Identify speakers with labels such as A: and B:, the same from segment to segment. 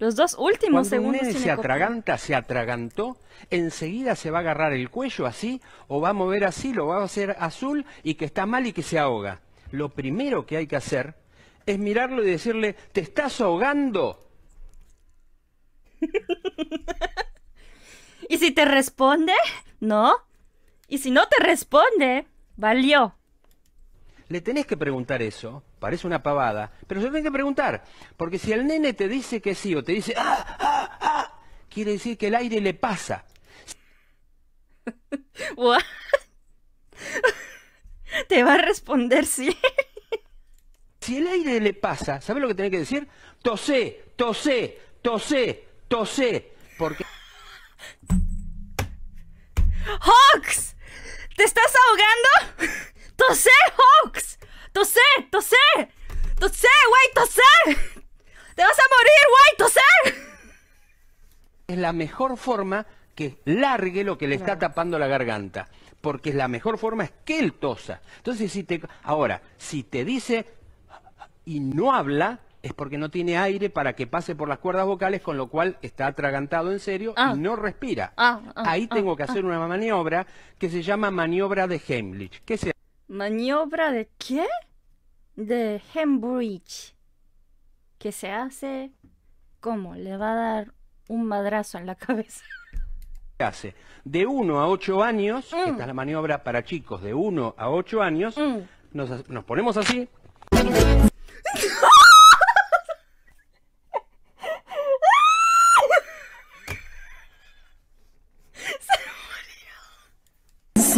A: Los dos últimos Cuando segundos. nene se atraganta, se atragantó, enseguida se va a agarrar el cuello así, o va a mover así, lo va a hacer azul y que está mal y que se ahoga. Lo primero que hay que hacer es mirarlo y decirle, te estás ahogando. y si te responde, no. Y si no te responde, valió le tenés que preguntar eso, parece una pavada, pero se lo tenés que preguntar, porque si el nene te dice que sí o te dice, ah, ah, ah, quiere decir que el aire le pasa. te va a responder sí. si el aire le pasa, ¿sabes lo que tenés que decir? Tosé, tosé, tosé, tosé, porque...
B: ¡Hawks! ¿Te estás ahogando? ¡Tosé! ¡Tosé! ¡Tosé! ¡Tosé, güey! ¡Tosé! ¡Te vas a morir, güey! ¡Tosé!
A: Es la mejor forma que largue lo que le está tapando la garganta. Porque es la mejor forma es que él tosa. Entonces, si te, ahora, si te dice y no habla, es porque no tiene aire para que pase por las cuerdas vocales, con lo cual está atragantado en serio y ah. no respira. Ah, ah, Ahí tengo que hacer una maniobra que se llama maniobra de Heimlich. ¿Qué se
B: maniobra de qué? De Hembridge, que se hace como le va a dar un madrazo en la cabeza.
A: ¿Qué Hace de 1 a 8 años, mm. esta es la maniobra para chicos de 1 a 8 años, mm. nos, nos ponemos así.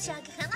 B: 下个。